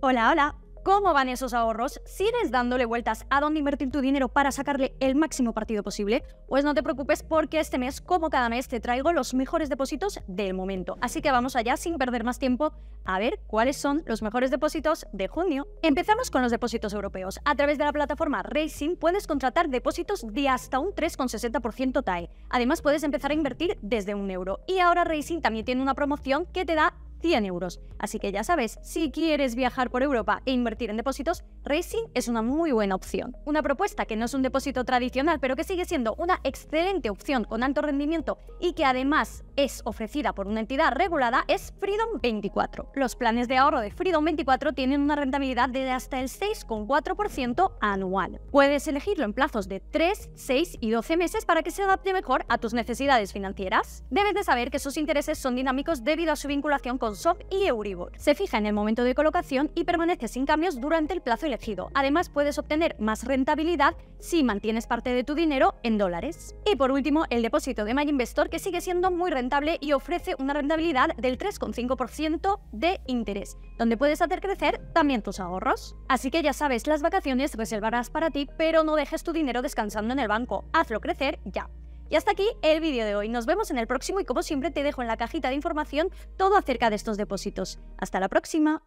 Hola, hola. ¿Cómo van esos ahorros? ¿Sigues dándole vueltas a dónde invertir tu dinero para sacarle el máximo partido posible? Pues no te preocupes porque este mes, como cada mes, te traigo los mejores depósitos del momento. Así que vamos allá sin perder más tiempo a ver cuáles son los mejores depósitos de junio. Empezamos con los depósitos europeos. A través de la plataforma Racing puedes contratar depósitos de hasta un 3,60% TAE. Además puedes empezar a invertir desde un euro. Y ahora Racing también tiene una promoción que te da 100 euros. Así que ya sabes, si quieres viajar por Europa e invertir en depósitos, Racing es una muy buena opción. Una propuesta que no es un depósito tradicional, pero que sigue siendo una excelente opción con alto rendimiento y que además es ofrecida por una entidad regulada es Freedom 24. Los planes de ahorro de Freedom 24 tienen una rentabilidad de hasta el 6,4% anual. Puedes elegirlo en plazos de 3, 6 y 12 meses para que se adapte mejor a tus necesidades financieras. Debes de saber que sus intereses son dinámicos debido a su vinculación con SOF y Euribor. Se fija en el momento de colocación y permanece sin cambios durante el plazo elegido. Además, puedes obtener más rentabilidad si mantienes parte de tu dinero en dólares. Y por último, el depósito de MyInvestor que sigue siendo muy rentable y ofrece una rentabilidad del 3,5% de interés, donde puedes hacer crecer también tus ahorros. Así que ya sabes, las vacaciones reservarás para ti, pero no dejes tu dinero descansando en el banco, hazlo crecer ya. Y hasta aquí el vídeo de hoy. Nos vemos en el próximo y como siempre te dejo en la cajita de información todo acerca de estos depósitos. Hasta la próxima.